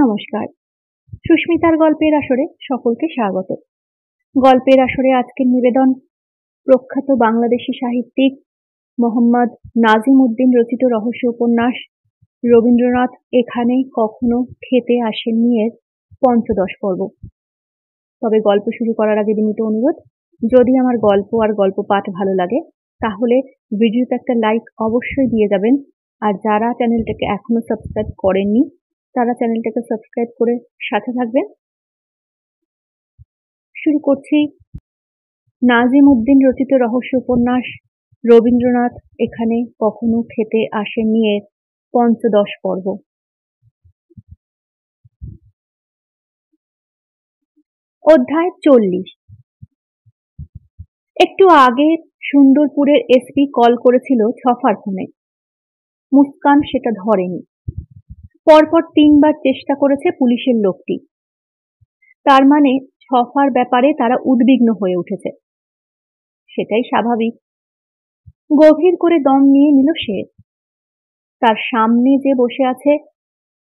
নমস্কার সুস্মিতার গল্পের আসরে সকলকে স্বাগত গল্পের আসরে আজকের নিবেদন প্রখ্যাত বাংলাদেশি সাহিত্যিক মোহাম্মদ নাজিম উদ্দিন রচিত রহস্য উপন্যাস রবীন্দ্রনাথ এখানে কখনো খেতে আসেননি এর পঞ্চদশ পর্ব তবে গল্প শুরু করার আগে বিনীত অনুরোধ যদি আমার গল্প আর গল্প পাঠ ভালো লাগে তাহলে ভিডিওতে একটা লাইক অবশ্যই দিয়ে যাবেন আর যারা চ্যানেলটাকে এখনো সাবস্ক্রাইব করেননি তারা চ্যানেলটাকে সাবস্ক্রাইব করে সাথে থাকবেন শুরু করছি নাজিম উদ্দিন রচিত রহস্য উপন্যাস রবীন্দ্রনাথ এখানে কখনো খেতে আসেন নিয়ে পঞ্চদশ পর্ব অধ্যায় চল্লিশ একটু আগে সুন্দরপুরের এসপি কল করেছিল ছফার ফোনে মুস্কান সেটা ধরেনি পরপর তিনবার চেষ্টা করেছে পুলিশের লোকটি তার মানে ছফার ব্যাপারে তারা উদ্বিগ্ন হয়ে উঠেছে সেটাই স্বাভাবিক গভীর করে দম নিয়ে নিল সে তার সামনে যে বসে আছে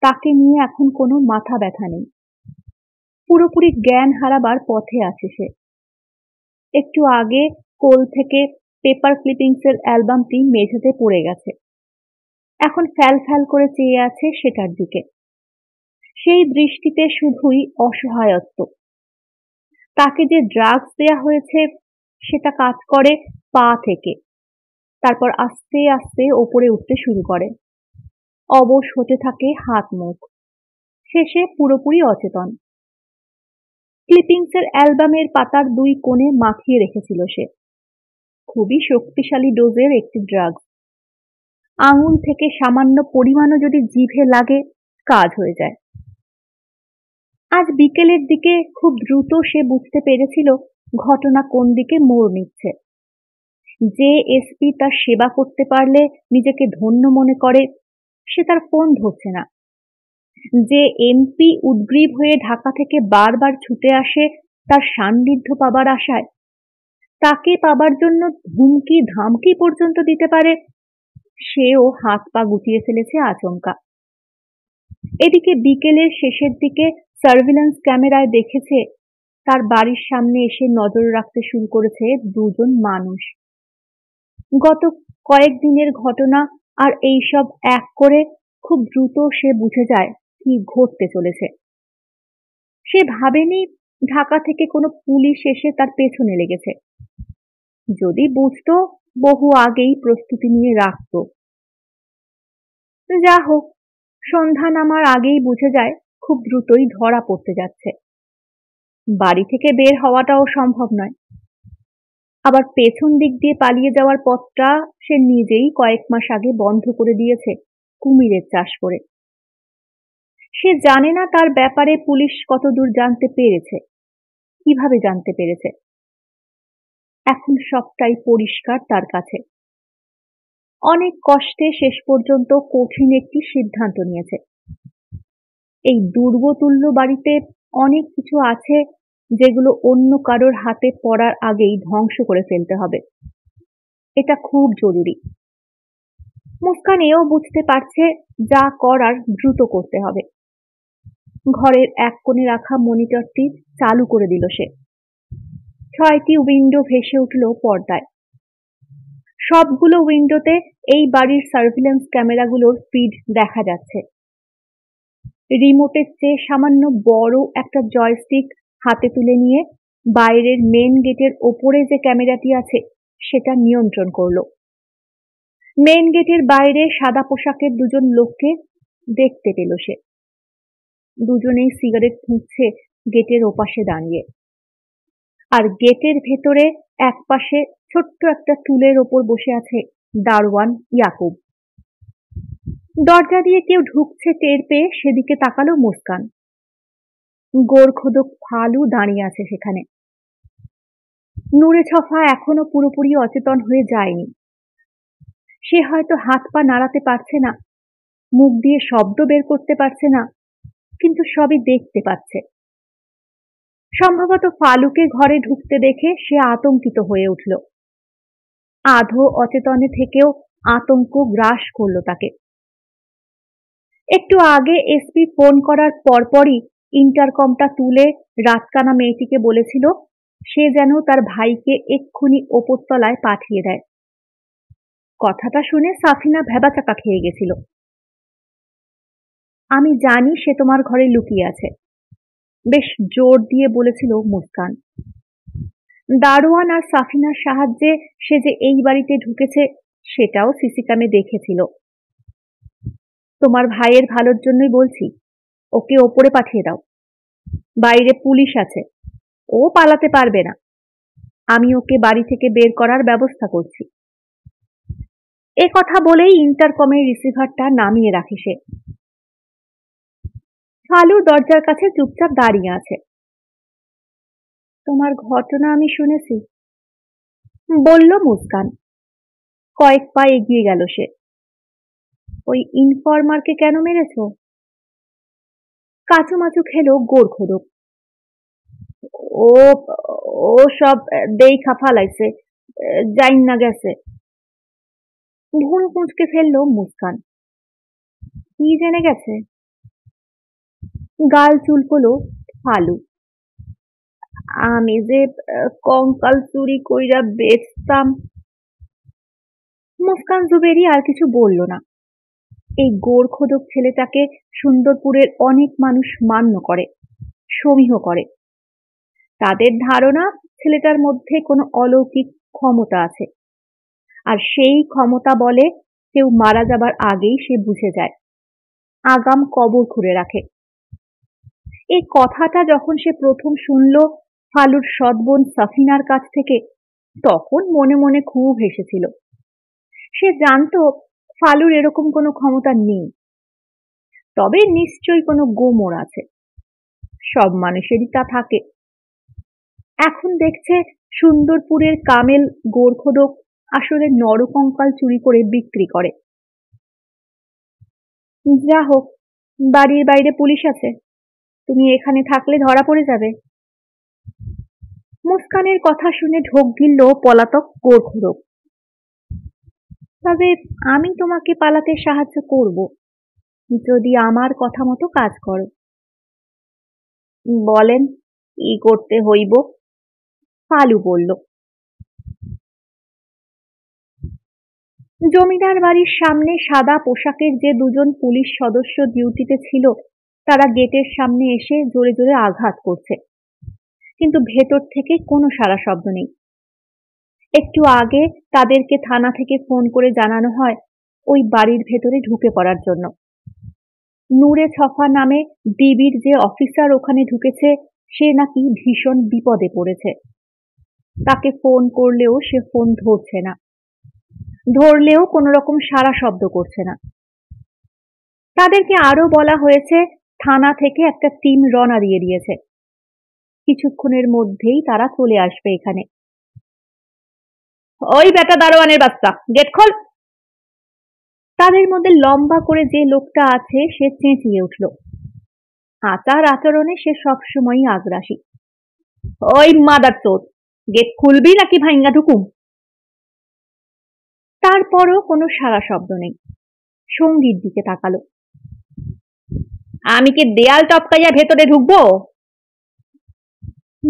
তাকে নিয়ে এখন কোনো মাথা ব্যথা নেই পুরোপুরি জ্ঞান হারাবার পথে আছে সে একটু আগে কোল থেকে পেপার ক্লিপিংসের অ্যালবামটি মেঝেতে পড়ে গেছে এখন ফ্যাল ফ্যাল করে চেয়ে আছে সেটার দিকে সেই দৃষ্টিতে শুধুই অসহায়ত্ব তাকে যে ড্রাগস দেয়া হয়েছে সেটা কাজ করে পা থেকে তারপর আস্তে আস্তে ওপরে উঠতে শুরু করে অবশ হতে থাকে হাত মুখ শেষে পুরোপুরি অচেতন ক্লিপিংসের অ্যালবামের পাতার দুই কোণে মাখিয়ে রেখেছিল সে খুবই শক্তিশালী ডোজের একটি ড্রাগস আঙুল থেকে সামান্য পরিমাণও যদি জিভে লাগে কাজ হয়ে যায় আজ বিকেলের দিকে খুব দ্রুত সে বুঝতে পেরেছিল ঘটনা কোন দিকে মোড় নিচ্ছে যে এসপি তার সেবা করতে পারলে নিজেকে ধন্য মনে করে সে তার ফোন ধরছে না যে এমপি উদ্গ্রীব হয়ে ঢাকা থেকে বারবার ছুটে আসে তার সান্নিধ্য পাবার আশায় তাকে পাবার জন্য ধুমকি ধামকি পর্যন্ত দিতে পারে সেও হাত পা গুটিয়ে ফেলেছে আচমকা এদিকে বিকেলের শেষের দিকে সার্ভিলেন্স ক্যামেরায় দেখেছে তার বাড়ির সামনে এসে নজর রাখতে শুরু করেছে দুজন মানুষ গত কয়েকদিনের ঘটনা আর এইসব এক করে খুব দ্রুত সে বুঝে যায় কি ঘটতে চলেছে সে ভাবেনি ঢাকা থেকে কোনো পুলিশ এসে তার পেছনে লেগেছে যদি বুঝত বহু আগেই প্রস্তুতি নিয়ে রাখত যা হোক সন্ধান আমার আগেই বুঝে যায় খুব দ্রুতই ধরা পড়তে যাচ্ছে বাড়ি থেকে বের হওয়াটাও সম্ভব নয় আবার পেছন দিক দিয়ে পালিয়ে যাওয়ার পথটা সে নিজেই কয়েক মাস আগে বন্ধ করে দিয়েছে কুমিরের চাষ করে সে জানে না তার ব্যাপারে পুলিশ কতদূর জানতে পেরেছে কিভাবে জানতে পেরেছে এখন সবটাই পরিষ্কার তার কাছে অনেক কষ্টে শেষ পর্যন্ত কঠিন একটি সিদ্ধান্ত নিয়েছে এই দুর্গতুল্য বাড়িতে অনেক কিছু আছে যেগুলো অন্য কারোর হাতে পড়ার আগেই ধ্বংস করে ফেলতে হবে এটা খুব জরুরি মুস্কান এও বুঝতে পারছে যা করার দ্রুত করতে হবে ঘরের এক কোণে রাখা মনিটরটি চালু করে দিল সে ছয়টি উইন্ডো ভেসে উঠল পর্দায় সবগুলো উইন্ডোতে এই বাড়ির সার্ভিলেন্স ক্যামেরাগুলোর ফিড দেখা যাচ্ছে রিমোটের চেয়ে সামান্য বড় একটা জয়স্টিক হাতে তুলে নিয়ে বাইরের মেন গেটের ওপরে যে ক্যামেরাটি আছে সেটা নিয়ন্ত্রণ করল মেন গেটের বাইরে সাদা পোশাকের দুজন লোককে দেখতে পেল সে দুজনেই সিগারেট খুঁজছে গেটের ওপাশে দাঁড়িয়ে আর গেটের ভেতরে একপাশে ছোট্ট একটা টুলের ওপর বসে আছে দারওয়ান ইয়াকুব দরজা দিয়ে কেউ ঢুকছে টের পেয়ে সেদিকে তাকালো মুস্কান গোরখোদক ফালু দাঁড়িয়ে আছে সেখানে নুরে ছফা এখনো পুরোপুরি অচেতন হয়ে যায়নি সে হয়তো হাত পা নাড়াতে পারছে না মুখ দিয়ে শব্দ বের করতে পারছে না কিন্তু সবই দেখতে পাচ্ছে সম্ভবত ফালুকে ঘরে ঢুকতে দেখে সে আতঙ্কিত হয়ে উঠল আধো অচেতনে থেকেও আতঙ্ক গ্রাস করল তাকে একটু আগে এসপি ফোন করার পরপরই ইন্টারকমটা তুলে রাতকানা মেয়েটিকে বলেছিল সে যেন তার ভাইকে এক্ষুনি ওপরতলায় পাঠিয়ে দেয় কথাটা শুনে সাফিনা ভেবাচাকা খেয়ে গেছিল আমি জানি সে তোমার ঘরে লুকিয়ে আছে বেশ জোর দিয়ে বলেছিল মুস্কান দারোয়ান আর সাফিনার সাহায্যে সে যে এই বাড়িতে ঢুকেছে সেটাও সিসি ক্যামে দেখেছিল তোমার ভাইয়ের ভালোর জন্যই বলছি ওকে ওপরে পাঠিয়ে দাও বাইরে পুলিশ আছে ও পালাতে পারবে না আমি ওকে বাড়ি থেকে বের করার ব্যবস্থা করছি এ কথা বলেই ইন্টারকমের রিসিভারটা নামিয়ে রাখে সে হালু দরজার কাছে চুপচাপ দাঁড়িয়ে আছে তোমার ঘটনা আমি শুনেছি বলল মুস্কান কয়েক পা এগিয়ে গেল সে ওই ইনফর্মারকে কেন মেরেছ কাচুমাচু খেলো গোর ও ও সব খাফা ফালাইছে যাই না গেছে ভুরু কুঁচকে ফেললো মুস্কান কি জেনে গেছে গাল চুলকলো ফালু আমি যে কঙ্কাল চুরি কইরা বেচতাম মুস্কান জুবেরি আর কিছু বলল না এই গোরখোদক ছেলেটাকে সুন্দরপুরের অনেক মানুষ মান্য করে সমীহ করে তাদের ধারণা ছেলেটার মধ্যে কোনো অলৌকিক ক্ষমতা আছে আর সেই ক্ষমতা বলে কেউ মারা যাবার আগেই সে বুঝে যায় আগাম কবর খুঁড়ে রাখে এই কথাটা যখন সে প্রথম শুনল ফালুর সদবোন সাফিনার কাছ থেকে তখন মনে মনে খুব হেসেছিল সে জানত ফালুর এরকম কোনো ক্ষমতা নেই তবে নিশ্চয়ই কোনো গোমর আছে সব মানুষেরই তা থাকে এখন দেখছে সুন্দরপুরের কামেল গোর্খদক আসলে নরকঙ্কাল চুরি করে বিক্রি করে যা হোক বাড়ির বাইরে পুলিশ আছে তুমি এখানে থাকলে ধরা পড়ে যাবে মুস্কানের কথা শুনে ঢোক গিলল পলাতক গোরখোরক তবে আমি তোমাকে পালাতে সাহায্য করব যদি আমার কথা মতো কাজ করো বলেন কি করতে হইব ফালু বলল জমিদার বাড়ির সামনে সাদা পোশাকের যে দুজন পুলিশ সদস্য ডিউটিতে ছিল তারা গেটের সামনে এসে জোরে জোরে আঘাত করছে কিন্তু ভেতর থেকে কোনো সারা শব্দ নেই একটু আগে তাদেরকে থানা থেকে ফোন করে জানানো হয় ওই বাড়ির ভেতরে ঢুকে পড়ার জন্য নূরে ছফা নামে ডিবির যে অফিসার ওখানে ঢুকেছে সে নাকি ভীষণ বিপদে পড়েছে তাকে ফোন করলেও সে ফোন ধরছে না ধরলেও কোনো রকম সারা শব্দ করছে না তাদেরকে আরো বলা হয়েছে থানা থেকে একটা টিম রওনা দিয়ে দিয়েছে কিছুক্ষণের মধ্যেই তারা চলে আসবে এখানে ওই বেটা দারোয়ানের বাচ্চা গেট খোল তাদের মধ্যে লম্বা করে যে লোকটা আছে সে চেঁচিয়ে উঠল আচার আচরণে সে সবসময়ই আগ্রাসী ওই মাদার চোদ গেট খুলবি নাকি ভাইঙ্গা ঢুকুম তারপরও কোনো সারা শব্দ নেই সঙ্গীর দিকে তাকালো আমি কি দেয়াল টপকাইয়া ভেতরে ঢুকবো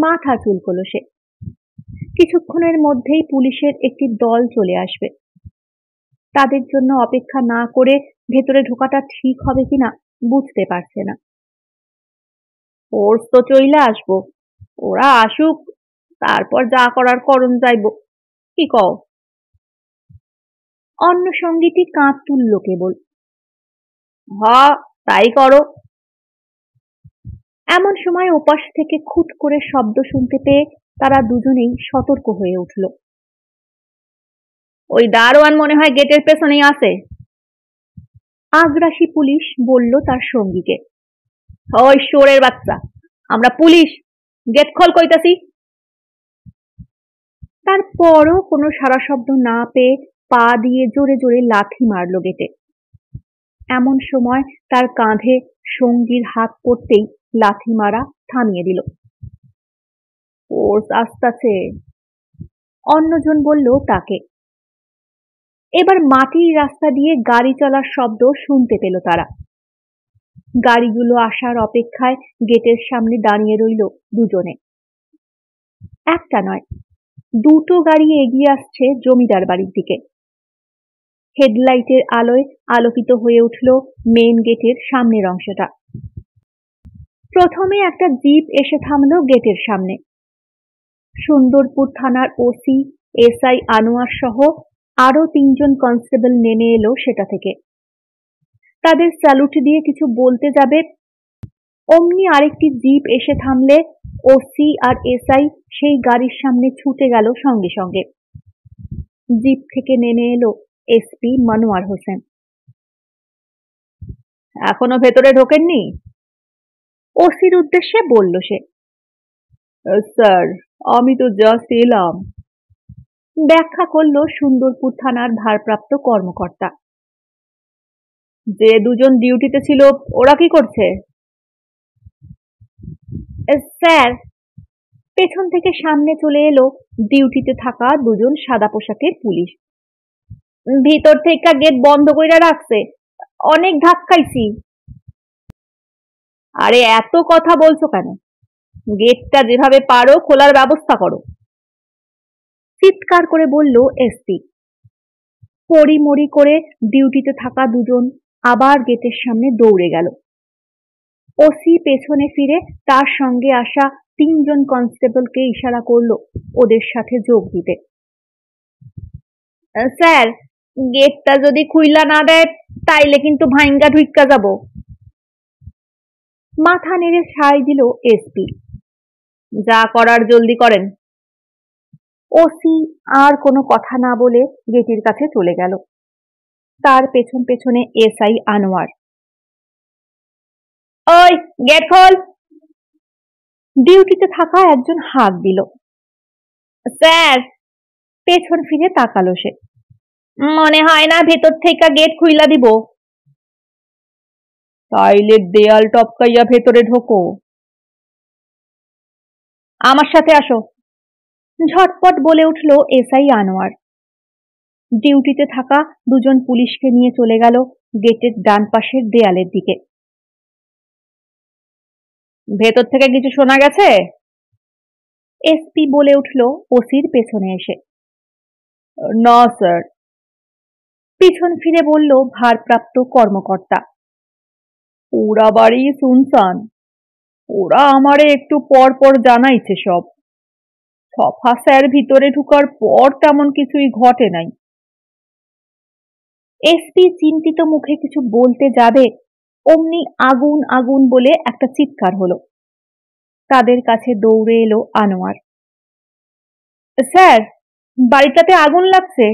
মাথা চুলকলো সে কিছুক্ষণের মধ্যেই পুলিশের একটি দল চলে আসবে তাদের জন্য অপেক্ষা না করে ভেতরে ঢোকাটা ঠিক হবে কিনা বুঝতে পারছে না ওর তো চইলে আসবো ওরা আসুক তারপর যা করার করণ যাইব কি কও অন্য সঙ্গীটি কাঁদ তুলল কেবল হ তাই করো এমন সময় ওপাশ থেকে খুট করে শব্দ শুনতে পেয়ে তারা দুজনেই সতর্ক হয়ে উঠল ওই দারোয়ান মনে হয় গেটের পেছনেই আছে আগ্রাসী পুলিশ বলল তার সঙ্গীকে ওই সোরের বাচ্চা আমরা পুলিশ গেট খোল কইতাছি তারপরও কোনো সারা শব্দ না পেয়ে পা দিয়ে জোরে জোরে লাথি মারল গেটে এমন সময় তার কাঁধে সঙ্গীর হাত পড়তেই লাথি মারা থামিয়ে দিল কোর্স অন্যজন বলল তাকে এবার মাটির রাস্তা দিয়ে গাড়ি চলার শব্দ শুনতে পেল তারা গাড়িগুলো আসার অপেক্ষায় গেটের সামনে দাঁড়িয়ে রইল দুজনে একটা নয় দুটো গাড়ি এগিয়ে আসছে জমিদার বাড়ির দিকে হেডলাইটের আলোয় আলোকিত হয়ে উঠল মেন গেটের সামনের অংশটা প্রথমে একটা জিপ এসে থামল গেটের সামনে সুন্দরপুর থানার ওসি এসআই আনোয়ার সহ আরও তিনজন কনস্টেবল নেমে এলো সেটা থেকে তাদের স্যালুট দিয়ে কিছু বলতে যাবে অমনি আরেকটি জিপ এসে থামলে ওসি আর এসআই সেই গাড়ির সামনে ছুটে গেল সঙ্গে সঙ্গে জিপ থেকে নেমে এলো এসপি মনোয়ার হোসেন এখনো ভেতরে ঢোকেননি ওসির উদ্দেশ্যে বলল সে স্যার আমি তো জাস্ট এলাম ব্যাখ্যা করল সুন্দরপুর থানার ভারপ্রাপ্ত কর্মকর্তা যে দুজন ডিউটিতে ছিল ওরা কি করছে স্যার পেছন থেকে সামনে চলে এলো ডিউটিতে থাকা দুজন সাদা পোশাকের পুলিশ ভিতর থেকে গেট বন্ধ করে রাখছে অনেক ধাক্কাইছি আরে এত কথা বলছো কেন গেটটা যেভাবে পারো খোলার ব্যবস্থা করো চিৎকার করে বলল এসপি পরিমরি করে ডিউটিতে থাকা দুজন আবার গেটের সামনে দৌড়ে গেল ওসি পেছনে ফিরে তার সঙ্গে আসা তিনজন কনস্টেবলকে ইশারা করল ওদের সাথে যোগ দিতে স্যার গেটটা যদি খুইলা না দেয় তাইলে কিন্তু ভাইঙ্গা ঢুইকা যাব মাথা নেড়ে সাই দিল এসপি যা করার জলদি করেন ওসি আর কোনো কথা না বলে গেটির কাছে চলে গেল তার পেছন পেছনে এসআই আনোয়ার ওই গেট খোল ডিউটিতে থাকা একজন হাত দিল স্যার পেছন ফিরে তাকালো সে মনে হয় না ভেতর থেকে গেট খুইলা দিব তাইলে দেয়াল টপকাইয়া ভেতরে ঢোকো আমার সাথে আসো ঝটপট বলে উঠল এসআই আনোয়ার ডিউটিতে থাকা দুজন পুলিশকে নিয়ে চলে গেল গেটের ডান পাশের দেয়ালের দিকে ভেতর থেকে কিছু শোনা গেছে এসপি বলে উঠল ওসির পেছনে এসে না স্যার পিছন ফিরে বলল ভারপ্রাপ্ত কর্মকর্তা ওরা বাড়ি শুনশান ওরা আমারে একটু পর পর জানাইছে সব সফা স্যার ভিতরে ঢুকার পর তেমন কিছুই ঘটে নাই এসপি চিন্তিত মুখে কিছু বলতে যাবে অমনি আগুন আগুন বলে একটা চিৎকার হলো তাদের কাছে দৌড়ে এলো আনোয়ার স্যার বাড়িটাতে আগুন লাগছে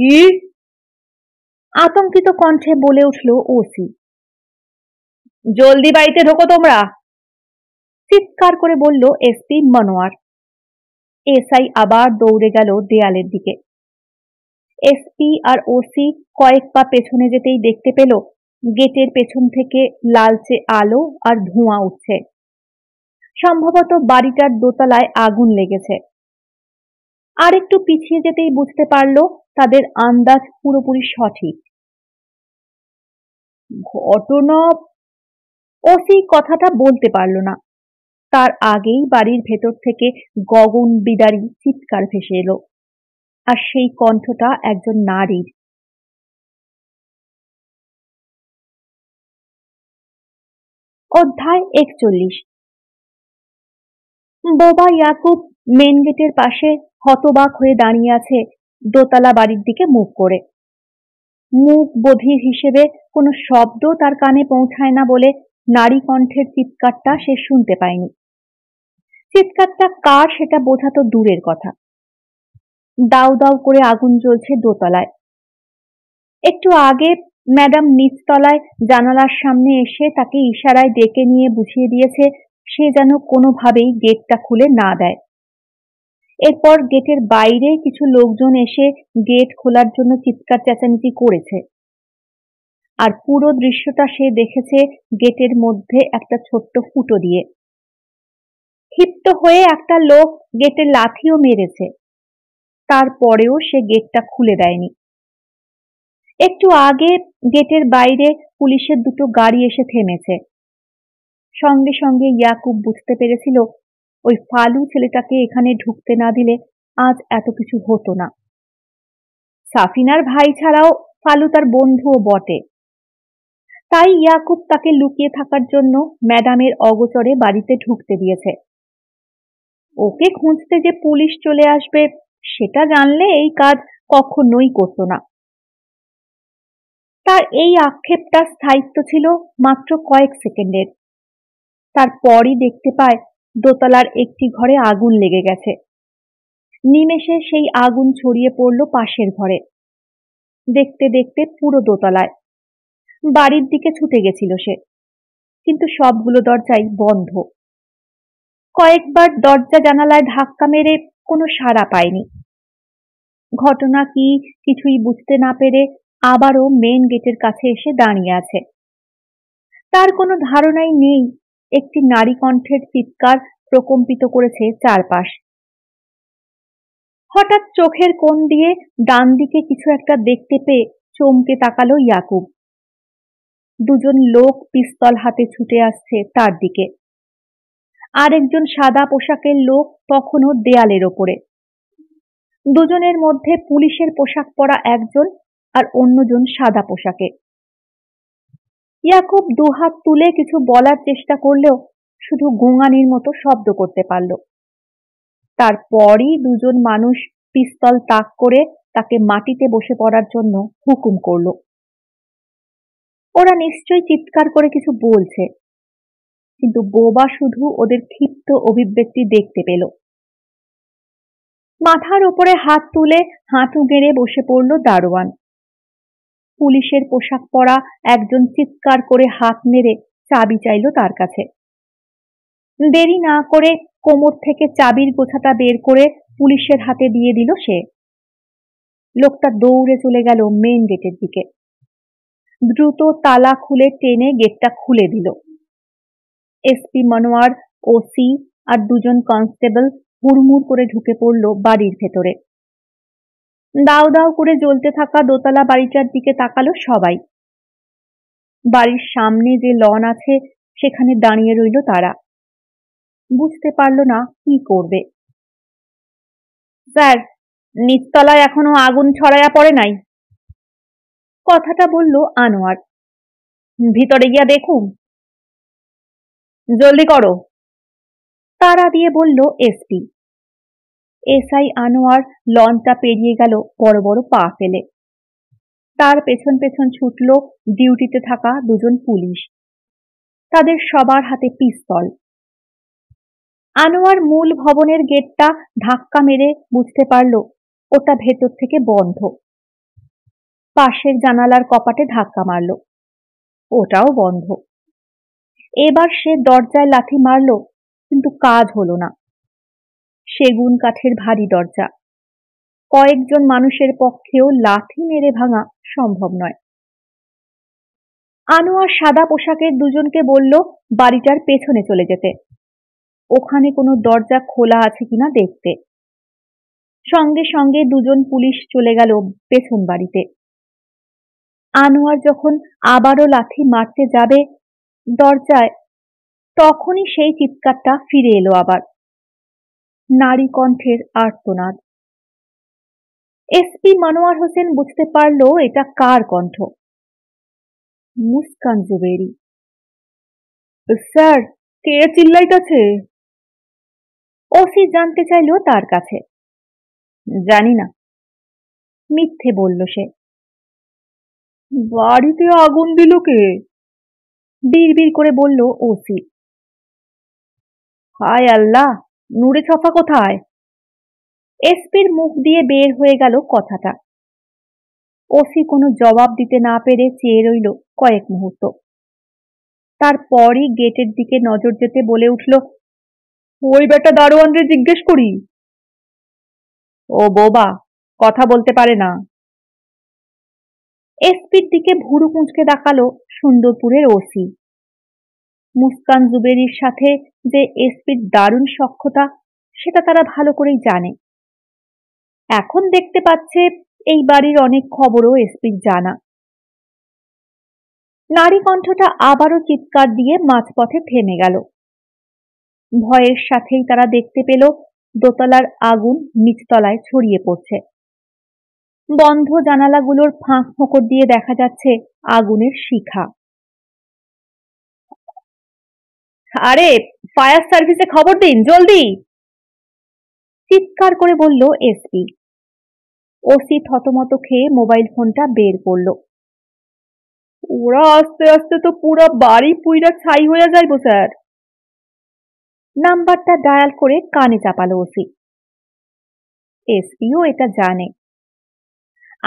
কি আতঙ্কিত কণ্ঠে বলে উঠল ওসি জলদি বাড়িতে ঢোকো তোমরা চিৎকার করে বলল এসপি মনোয়ার এসআই আবার দৌড়ে গেল দেয়ালের দিকে এসপি আর ওসি কয়েক পা পেছনে যেতেই দেখতে পেল গেটের পেছন থেকে লালচে আলো আর ধোঁয়া উঠছে সম্ভবত বাড়িটার দোতলায় আগুন লেগেছে আর একটু পিছিয়ে যেতেই বুঝতে পারল তাদের আন্দাজ পুরোপুরি সঠিক ও ওসি কথাটা বলতে পারল না তার আগেই বাড়ির ভেতর থেকে গগন বিদারি চিৎকার ভেসে এলো আর সেই কণ্ঠটা একজন নারীর অধ্যায় একচল্লিশ বোবা ইয়াকুব মেন গেটের পাশে হতবাক হয়ে দাঁড়িয়ে আছে দোতলা বাড়ির দিকে মুখ করে মুখ বধির হিসেবে কোনো শব্দ তার কানে পৌঁছায় না বলে নারী কণ্ঠের চিৎকারটা সে শুনতে পায়নি চিৎকারটা কার সেটা বোঝা তো দূরের কথা দাউ দাউ করে আগুন জ্বলছে দোতলায় একটু আগে ম্যাডাম নিচতলায় জানালার সামনে এসে তাকে ইশারায় ডেকে নিয়ে বুঝিয়ে দিয়েছে সে যেন কোনোভাবেই গেটটা খুলে না দেয় এরপর গেটের বাইরে কিছু লোকজন এসে গেট খোলার জন্য চিৎকার চেঁচামেচি করেছে আর পুরো দৃশ্যটা সে দেখেছে গেটের মধ্যে একটা ছোট্ট ফুটো দিয়ে ক্ষিপ্ত হয়ে একটা লোক গেটে লাথিও মেরেছে তারপরেও সে গেটটা খুলে দেয়নি একটু আগে গেটের বাইরে পুলিশের দুটো গাড়ি এসে থেমেছে সঙ্গে সঙ্গে ইয়াকুব বুঝতে পেরেছিল ওই ফালু ছেলেটাকে এখানে ঢুকতে না দিলে আজ এত কিছু হতো না সাফিনার ভাই ছাড়াও ফালু তার বন্ধুও বটে তাই ইয়াকুব তাকে লুকিয়ে থাকার জন্য ম্যাডামের অগোচরে বাড়িতে ঢুকতে দিয়েছে ওকে খুঁজতে যে পুলিশ চলে আসবে সেটা জানলে এই কাজ কখনোই করত না তার এই আক্ষেপটা স্থায়িত্ব ছিল মাত্র কয়েক সেকেন্ডের তারপরই দেখতে পায় দোতলার একটি ঘরে আগুন লেগে গেছে নিমেষে সেই আগুন ছড়িয়ে পড়ল পাশের ঘরে দেখতে দেখতে পুরো দোতলায় বাড়ির দিকে ছুটে গেছিল সে কিন্তু সবগুলো দরজাই বন্ধ কয়েকবার দরজা জানালায় ধাক্কা মেরে কোনো সাড়া পায়নি ঘটনা কি কিছুই বুঝতে না পেরে আবারও মেন গেটের কাছে এসে দাঁড়িয়ে আছে তার কোনো ধারণাই নেই একটি নারী কণ্ঠের চিৎকার প্রকম্পিত করেছে চারপাশ হঠাৎ চোখের কোণ দিয়ে ডান দিকে কিছু একটা দেখতে পেয়ে চমকে তাকালো ইয়াকুব দুজন লোক পিস্তল হাতে ছুটে আসছে তার দিকে আরেকজন সাদা পোশাকের লোক তখনও দেয়ালের ওপরে দুজনের মধ্যে পুলিশের পোশাক পরা একজন আর অন্যজন সাদা পোশাকে ইয়াকুব দুহাত তুলে কিছু বলার চেষ্টা করলেও শুধু গুঙানির মতো শব্দ করতে পারল তারপরই দুজন মানুষ পিস্তল তাক করে তাকে মাটিতে বসে পড়ার জন্য হুকুম করল ওরা নিশ্চয়ই চিৎকার করে কিছু বলছে কিন্তু বোবা শুধু ওদের ক্ষিপ্ত অভিব্যক্তি দেখতে পেল মাথার ওপরে হাত তুলে হাঁটু গেড়ে বসে পড়ল দারোয়ান পুলিশের পোশাক পরা একজন চিৎকার করে হাত মেরে চাবি চাইল তার কাছে দেরি না করে কোমর থেকে চাবির গোছাটা বের করে পুলিশের হাতে দিয়ে দিল সে লোকটা দৌড়ে চলে গেল মেন গেটের দিকে দ্রুত তালা খুলে টেনে গেটটা খুলে দিল এসপি মনোয়ার ওসি আর দুজন কনস্টেবল হুড়মুড় করে ঢুকে পড়ল বাড়ির ভেতরে দাউ দাউ করে জ্বলতে থাকা দোতলা বাড়িটার দিকে তাকালো সবাই বাড়ির সামনে যে লন আছে সেখানে দাঁড়িয়ে রইল তারা বুঝতে পারল না কি করবে স্যার নিচতলায় এখনো আগুন ছড়াইয়া পড়ে নাই কথাটা বলল আনোয়ার ভিতরে গিয়া দেখুন জলদি করো তারা দিয়ে বলল এসপি এসআই আনোয়ার লঞ্চটা পেরিয়ে গেল বড় বড় পা ফেলে তার পেছন পেছন ছুটল ডিউটিতে থাকা দুজন পুলিশ তাদের সবার হাতে পিস্তল আনোয়ার মূল ভবনের গেটটা ধাক্কা মেরে বুঝতে পারল ওটা ভেতর থেকে বন্ধ পাশের জানালার কপাটে ধাক্কা মারল ওটাও বন্ধ এবার সে দরজায় লাথি মারল কিন্তু কাজ হলো না সেগুন কাঠের ভারী দরজা কয়েকজন মানুষের পক্ষেও লাথি মেরে ভাঙা সম্ভব নয় আনোয়ার সাদা পোশাকের দুজনকে বলল বাড়িটার পেছনে চলে যেতে ওখানে কোনো দরজা খোলা আছে কিনা দেখতে সঙ্গে সঙ্গে দুজন পুলিশ চলে গেল পেছন বাড়িতে আনোয়ার যখন আবারও লাথি মারতে যাবে দরজায় তখনই সেই চিৎকারটা ফিরে এলো আবার নারী কণ্ঠের আর্তনাদ এসপি মানোয়ার হোসেন বুঝতে পারল এটা কার কণ্ঠ মুস্কান জুবেরি স্যার কে চিল্লাইতেছে ওসি জানতে চাইল তার কাছে জানি না মিথ্যে বলল সে বাড়িতে আগুন দিল কে বিড় করে বলল ওসি হায় আল্লাহ নুরে ছফা কোথায় এসপির মুখ দিয়ে বের হয়ে গেল কথাটা ওসি কোনো জবাব দিতে না পেরে চেয়ে রইল কয়েক মুহূর্ত তারপরই গেটের দিকে নজর যেতে বলে উঠল ওই বেটা দারোয়ানরে জিজ্ঞেস করি ও বোবা কথা বলতে পারে না এসপির দিকে ভুরু কুঁচকে দেখালো সুন্দরপুরের ওসি মুস্কান জুবেরির সাথে যে এসপির দারুণ সখ্যতা সেটা তারা ভালো করেই জানে এখন দেখতে পাচ্ছে এই বাড়ির অনেক খবরও এসপির জানা নারী কণ্ঠটা আবারও চিৎকার দিয়ে মাঝপথে থেমে গেল ভয়ের সাথেই তারা দেখতে পেল দোতলার আগুন নিচতলায় ছড়িয়ে পড়ছে বন্ধ জানালাগুলোর ফাঁক ফোঁকর দিয়ে দেখা যাচ্ছে আগুনের শিখা আরে ফায়ার সার্ভিসে খবর দিন জলদি চিৎকার করে বলল এসপি ওসি থতমত খেয়ে মোবাইল ফোনটা বের করলো ওরা আস্তে আস্তে তো পুরো বাড়ি পুইরা ছাই হয়ে যাইব স্যার নাম্বারটা ডায়াল করে কানে চাপালো ওসি এসপিও এটা জানে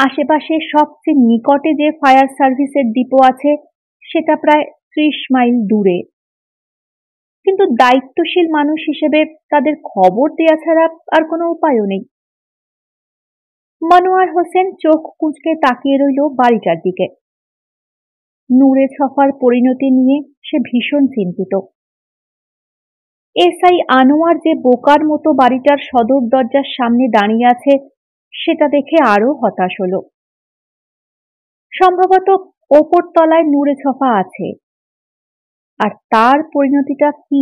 আশেপাশে সবচেয়ে নিকটে যে ফায়ার সার্ভিসের ডিপো আছে সেটা প্রায় ত্রিশ মাইল দূরে কিন্তু দায়িত্বশীল মানুষ হিসেবে তাদের খবর দেয়া ছাড়া আর কোনো উপায়ও নেই মনোয়ার হোসেন চোখ কুঁচকে তাকিয়ে রইল বাড়িটার দিকে নূরে ছফার পরিণতি নিয়ে সে ভীষণ চিন্তিত এসআই আনোয়ার যে বোকার মতো বাড়িটার সদর দরজার সামনে দাঁড়িয়ে আছে সেটা দেখে আরো হতাশ হল সম্ভবত ওপর তলায় নূরে ছফা আছে আর তার পরিণতিটা কি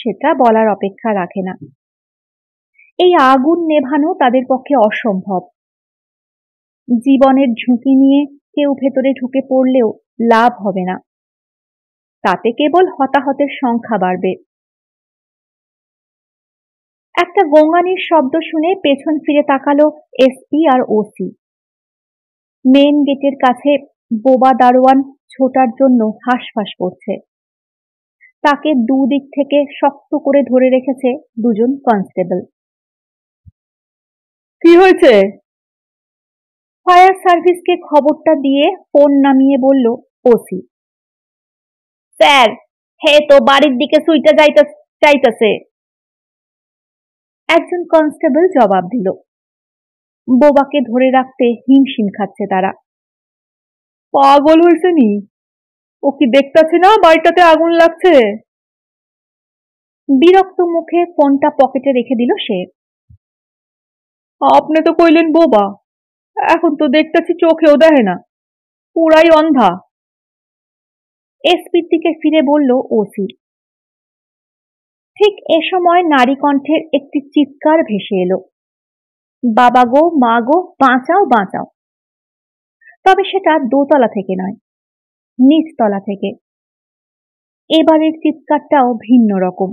সেটা বলার অপেক্ষা রাখে না এই আগুন নেভানো তাদের পক্ষে অসম্ভব জীবনের ঝুঁকি নিয়ে কেউ ভেতরে ঢুকে পড়লেও লাভ হবে না তাতে কেবল হতাহতের সংখ্যা বাড়বে একটা গঙ্গানির শব্দ শুনে পেছন ফিরে তাকালো এসপি আর ওসি মেন গেটের কাছে বোবা দারোয়ান ছোটার জন্য হাঁসফাঁস করছে তাকে দুদিক থেকে শক্ত করে ধরে রেখেছে দুজন কনস্টেবল কি হয়েছে ফায়ার সার্ভিসকে খবরটা দিয়ে ফোন নামিয়ে বলল ওসি স্যার হে তো বাড়ির দিকে সুইটা যাইতে চাইতেছে একজন কনস্টেবল জবাব দিল বোবাকে ধরে রাখতে হিমশিম খাচ্ছে তারা পাগল হয়েছে নি ও কি দেখতেছে না বাড়িটাতে আগুন লাগছে বিরক্ত মুখে ফোনটা পকেটে রেখে দিল সে আপনি তো কইলেন বোবা এখন তো দেখতেছি চোখেও দেখে না পুরাই অন্ধা এসপির দিকে ফিরে বলল ওসি ঠিক এ সময় নারী কণ্ঠের একটি চিৎকার ভেসে এলো বাবা গো মা গো বাঁচাও বাঁচাও তবে সেটা দোতলা থেকে নয় নিচতলা থেকে এবারের চিৎকারটাও ভিন্ন রকম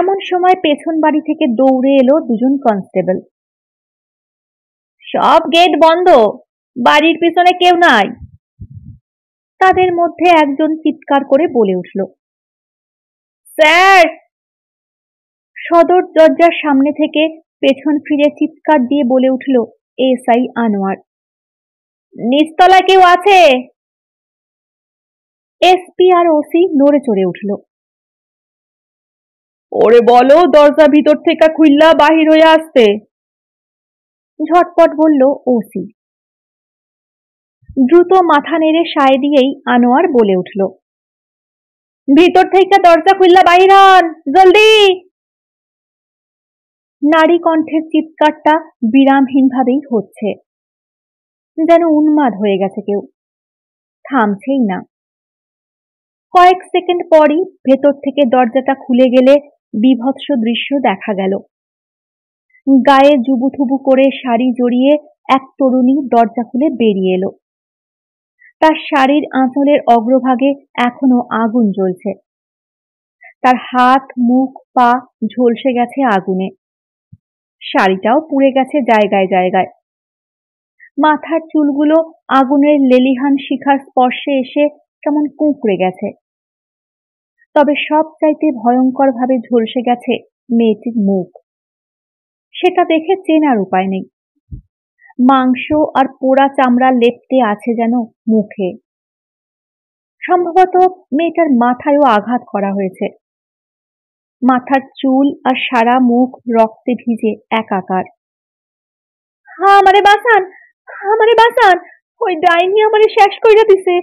এমন সময় পেছন বাড়ি থেকে দৌড়ে এলো দুজন কনস্টেবল সব গেট বন্ধ বাড়ির পিছনে কেউ নাই তাদের মধ্যে একজন চিৎকার করে বলে উঠল স্যার সদর দরজার সামনে থেকে পেছন ফিরে চিৎকার দিয়ে বলে উঠল এস আই আনোয়ার নিস্তলা কেউ আছে এসপি আর ওসি নড়ে চড়ে উঠল ওরে বলো দরজা ভিতর থেকে খুললা বাহির হয়ে আসতে ঝটপট বলল ওসি দ্রুত মাথা নেড়ে সায় দিয়েই আনোয়ার বলে উঠল ভিতর থেকে দরজা খুললা বাহির হন জলদি নারী কণ্ঠের চিৎকারটা বিরামহীনভাবেই হচ্ছে যেন উন্মাদ হয়ে গেছে কেউ থামছেই না কয়েক সেকেন্ড পরই ভেতর থেকে দরজাটা খুলে গেলে বিভৎস দৃশ্য দেখা গেল গায়ে জুবুথুবু করে শাড়ি জড়িয়ে এক তরুণী দরজা খুলে বেরিয়ে এলো তার শাড়ির আঁচলের অগ্রভাগে এখনো আগুন জ্বলছে তার হাত মুখ পা ঝলসে গেছে আগুনে শাড়িটাও পুড়ে গেছে জায়গায় জায়গায় মাথার চুলগুলো আগুনের লেলিহান শিখার স্পর্শে এসে কেমন কুঁকড়ে গেছে তবে সব চাইতে ভয়ঙ্করভাবে ঝলসে গেছে মেয়েটির মুখ সেটা দেখে চেনার উপায় নেই মাংস আর পোড়া চামড়া লেপটে আছে যেন মুখে সম্ভবত মেয়েটার মাথায়ও আঘাত করা হয়েছে মাথার চুল আর সারা মুখ রক্তে ভিজে একাকার হা হ্যাঁ, আমারে বাসান আমারে বাঁচান ওই ডাইনি আমারে শেষ করে দিছে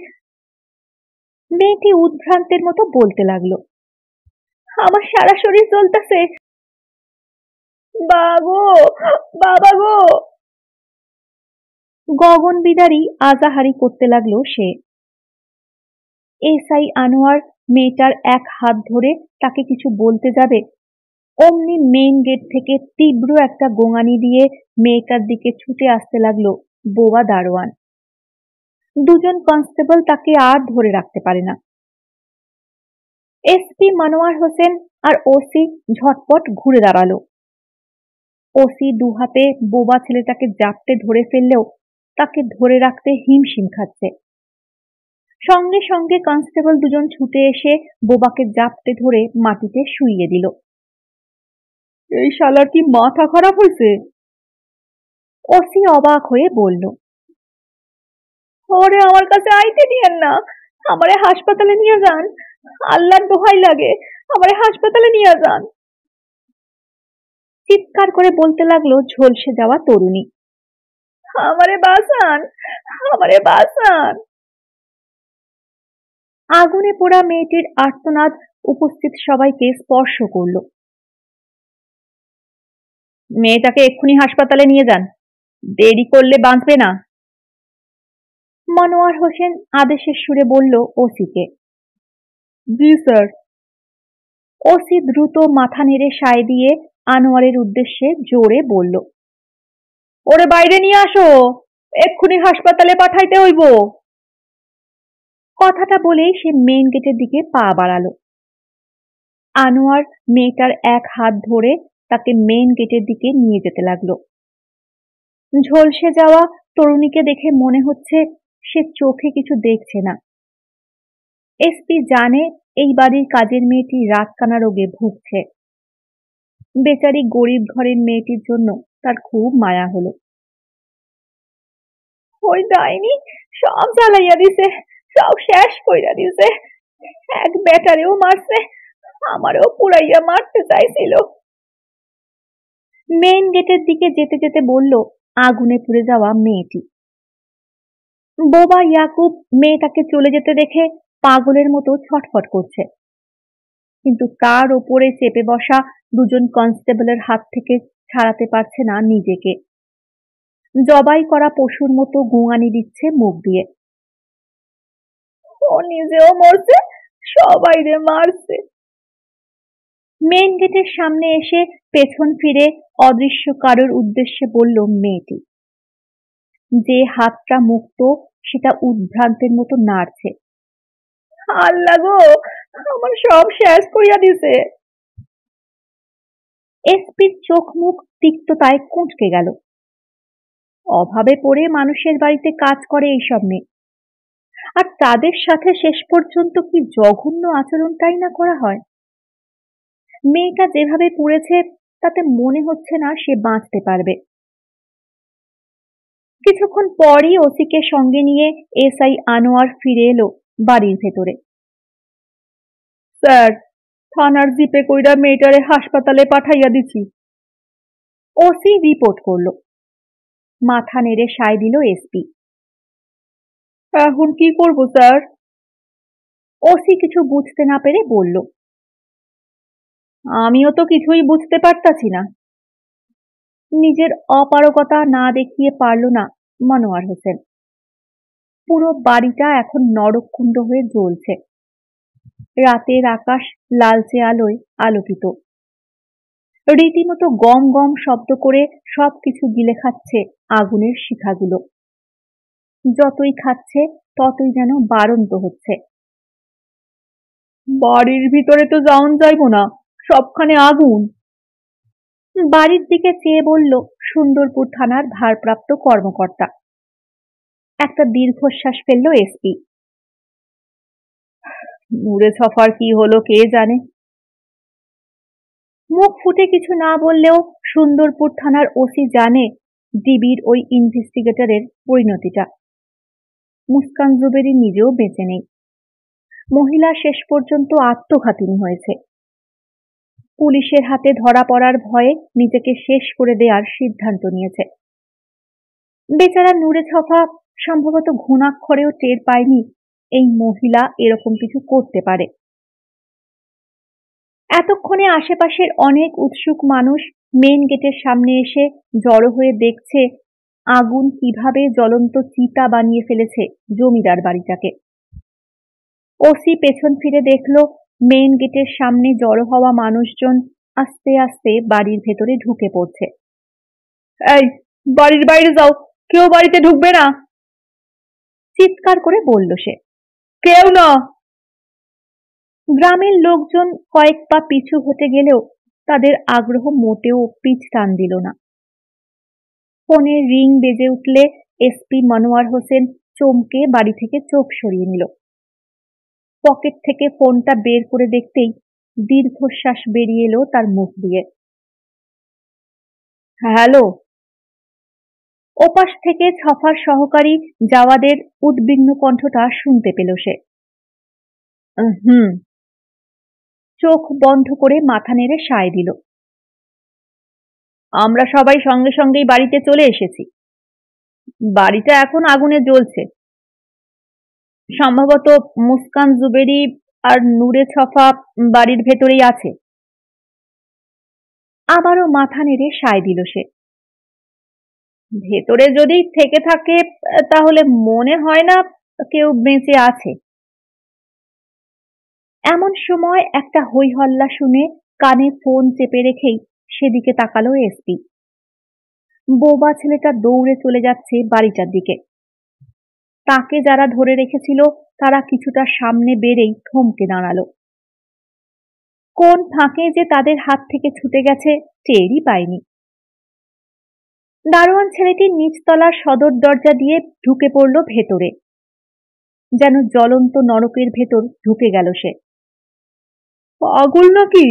মেয়েটি উদ্ভ্রান্তের মতো বলতে লাগলো আমার সারা শরীর চলতেছে বাবো বাবা গো গগন বিদারি আজাহারি করতে লাগলো সে এসআই আনোয়ার মেয়েটার এক হাত ধরে তাকে কিছু বলতে যাবে অমনি মেইন গেট থেকে তীব্র একটা গোঙানি দিয়ে মেয়েটার দিকে ছুটে আসতে লাগলো বোবা দারোয়ান দুজন কনস্টেবল তাকে আর ধরে রাখতে পারে না এসপি মানোয়ার হোসেন আর ওসি ঝটপট ঘুরে দাঁড়ালো ওসি দুহাতে বোবা ছেলেটাকে জাপটে ধরে ফেললেও তাকে ধরে রাখতে হিমশিম খাচ্ছে সঙ্গে সঙ্গে কনস্টেবল দুজন ছুটে এসে বোবাকে জাপটে ধরে মাটিতে শুইয়ে দিল এই শালার কি মাথা খারাপ হয়েছে অসি অবাক হয়ে বলল ওরে আমার কাছে আইতে নিয়েন না আমারে হাসপাতালে নিয়ে যান আল্লাহর দোহাই লাগে আমারে হাসপাতালে নিয়ে যান চিৎকার করে বলতে লাগলো ঝলসে যাওয়া তরুণী আমারে বাসান আমারে বাসান আগুনে পোড়া মেয়েটির আর্তনাদ উপস্থিত সবাইকে স্পর্শ করল মেয়েটাকে এক্ষুনি হাসপাতালে নিয়ে যান দেরি করলে বাঁধবে না মনোয়ার হোসেন আদেশের সুরে বলল ওসিকে জি স্যার ওসি দ্রুত মাথা নেড়ে সায় দিয়ে আনোয়ারের উদ্দেশ্যে জোরে বলল ওরে বাইরে নিয়ে আসো এক্ষুনি হাসপাতালে পাঠাইতে হইব কথাটা বলেই সে মেন গেটের দিকে পা বাড়ালো আনোয়ার মেয়েটার এক হাত ধরে তাকে মেন গেটের দিকে নিয়ে যেতে লাগলো ঝলসে যাওয়া তরুণীকে দেখে মনে হচ্ছে সে চোখে কিছু দেখছে না এসপি জানে এই বাড়ির কাজের মেয়েটি রাতকানা রোগে ভুগছে বেচারি গরিব ঘরের মেয়েটির জন্য তার খুব মায়া হলো ওই ডাইনি সব চালাইয়া দিছে সব শেষ কইরা দিছে এক বেটারেও মারছে আমারও পুরাইয়া মারতে চাইছিল মেইন গেটের দিকে যেতে যেতে বলল আগুনে পুড়ে যাওয়া মেয়েটি বোবা ইয়াকুব মেয়েটাকে চলে যেতে দেখে পাগলের মতো ছটফট করছে কিন্তু তার ওপরে চেপে বসা দুজন কনস্টেবলের হাত থেকে ছাড়াতে পারছে না নিজেকে জবাই করা পশুর মতো গুঙানি দিচ্ছে মুখ দিয়ে ও নিজেও মরছে সবাই রে মারছে মেন গেটের সামনে এসে পেছন ফিরে অদৃশ্য কারোর উদ্দেশ্যে বলল মেয়েটি যে হাতটা মুক্ত সেটা উদ্ভ্রান্তের মতো নাড়ছে আল্লাহ গো আমার সব শেষ করিয়া দিছে এসপির চোখ মুখ তিক্ততায় কুঁচকে গেল অভাবে পড়ে মানুষের বাড়িতে কাজ করে এইসব মেয়ে আর তাদের সাথে শেষ পর্যন্ত কি জঘন্য আচরণটাই না করা হয় মেয়েটা যেভাবে পড়েছে তাতে মনে হচ্ছে না সে বাঁচতে পারবে কিছুক্ষণ পরই ওসিকে সঙ্গে নিয়ে এসআই আনোয়ার ফিরে এলো বাড়ির ভেতরে স্যার থানার জিপে কইরা মেয়েটারে হাসপাতালে পাঠাইয়া দিছি ওসি রিপোর্ট করল মাথা নেড়ে সায় দিল এসপি এখন কি করব স্যার ওসি কিছু বুঝতে না পেরে বলল আমিও তো কিছুই বুঝতে পারতাছি না নিজের অপারকতা না দেখিয়ে পারল না মনোয়ার হোসেন পুরো বাড়িটা এখন নরকুণ্ড হয়ে জ্বলছে রাতের আকাশ লালচে আলোয় আলোকিত রীতিমতো গম গম শব্দ করে সবকিছু গিলে খাচ্ছে আগুনের শিখাগুলো যতই খাচ্ছে ততই যেন বারন্ত হচ্ছে বাড়ির ভিতরে তো যাওন যাইব না সবখানে আগুন বাড়ির দিকে চেয়ে বলল সুন্দরপুর থানার ভারপ্রাপ্ত কর্মকর্তা একটা দীর্ঘশ্বাস ফেলল এসপি মুড়ে সফার কি হলো কে জানে মুখ ফুটে কিছু না বললেও সুন্দরপুর থানার ওসি জানে ডিবির ওই ইনভেস্টিগেটরের পরিণতিটা মুস্কান জুবেরি নিজেও বেঁচে নেই মহিলা শেষ পর্যন্ত আত্মঘাতিনী হয়েছে পুলিশের হাতে ধরা পড়ার ভয়ে নিজেকে শেষ করে দেওয়ার সিদ্ধান্ত নিয়েছে বেচারা নূরে ছফা সম্ভবত ঘুণাক্ষরেও টের পায়নি এই মহিলা এরকম কিছু করতে পারে এতক্ষণে আশেপাশের অনেক উৎসুক মানুষ মেন গেটের সামনে এসে জড়ো হয়ে দেখছে আগুন কিভাবে জ্বলন্ত চিতা বানিয়ে ফেলেছে জমিদার বাড়িটাকে ওসি পেছন ফিরে দেখলো মেইন গেটের সামনে জড়ো হওয়া মানুষজন আস্তে আস্তে বাড়ির ভেতরে ঢুকে পড়ছে এই বাড়ির বাইরে যাও কেউ বাড়িতে ঢুকবে না চিৎকার করে বলল সে কেউ না গ্রামের লোকজন কয়েক পা পিছু হতে গেলেও তাদের আগ্রহ মোটেও পিছ টান দিল না ফোনের রিং বেজে উঠলে এসপি মনোয়ার হোসেন চমকে বাড়ি থেকে চোখ সরিয়ে নিল পকেট থেকে ফোনটা বের করে দেখতেই দীর্ঘশ্বাস বেরিয়ে এলো তার মুখ দিয়ে হ্যালো ওপাশ থেকে ছফার সহকারী জাওয়াদের উদ্বিগ্ন কণ্ঠটা শুনতে পেল সে হুম চোখ বন্ধ করে মাথা নেড়ে সায় দিল আমরা সবাই সঙ্গে সঙ্গেই বাড়িতে চলে এসেছি বাড়িটা এখন আগুনে জ্বলছে সম্ভবত মুসকান জুবেরি আর নূরে ছফা বাড়ির ভেতরেই আছে আবারও মাথা নেড়ে সায় দিল সে ভেতরে যদি থেকে থাকে তাহলে মনে হয় না কেউ বেঁচে আছে এমন সময় একটা হইহল্লা শুনে কানে ফোন চেপে রেখেই সেদিকে তাকালো এসপি বোবা ছেলেটা দৌড়ে চলে যাচ্ছে বাড়িটার দিকে তাকে যারা ধরে রেখেছিল তারা কিছুটা সামনে বেড়েই থমকে দাঁড়াল কোন ফাঁকে যে তাদের হাত থেকে ছুটে গেছে টেরই পায়নি দারোয়ান ছেলেটি নিচতলার সদর দরজা দিয়ে ঢুকে পড়ল ভেতরে যেন জ্বলন্ত নরকের ভেতর ঢুকে গেল সে পাগল নাকি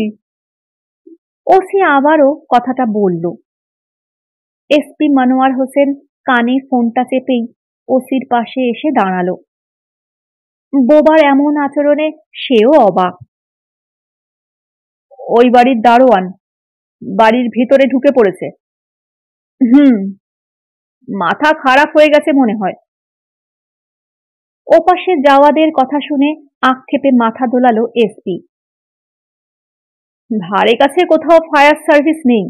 সে আবারও কথাটা বলল এসপি মানোয়ার হোসেন কানে ফোনটা চেপেই ওসির পাশে এসে দাঁড়ালো বোবার এমন আচরণে সেও অবাক ওই বাড়ির দারোয়ান বাড়ির ভিতরে ঢুকে পড়েছে হুম মাথা খারাপ হয়ে গেছে মনে হয় ওপাশে যাওয়াদের কথা শুনে আক্ষেপে মাথা দোলালো এসপি ধারে কাছে কোথাও ফায়ার সার্ভিস নেই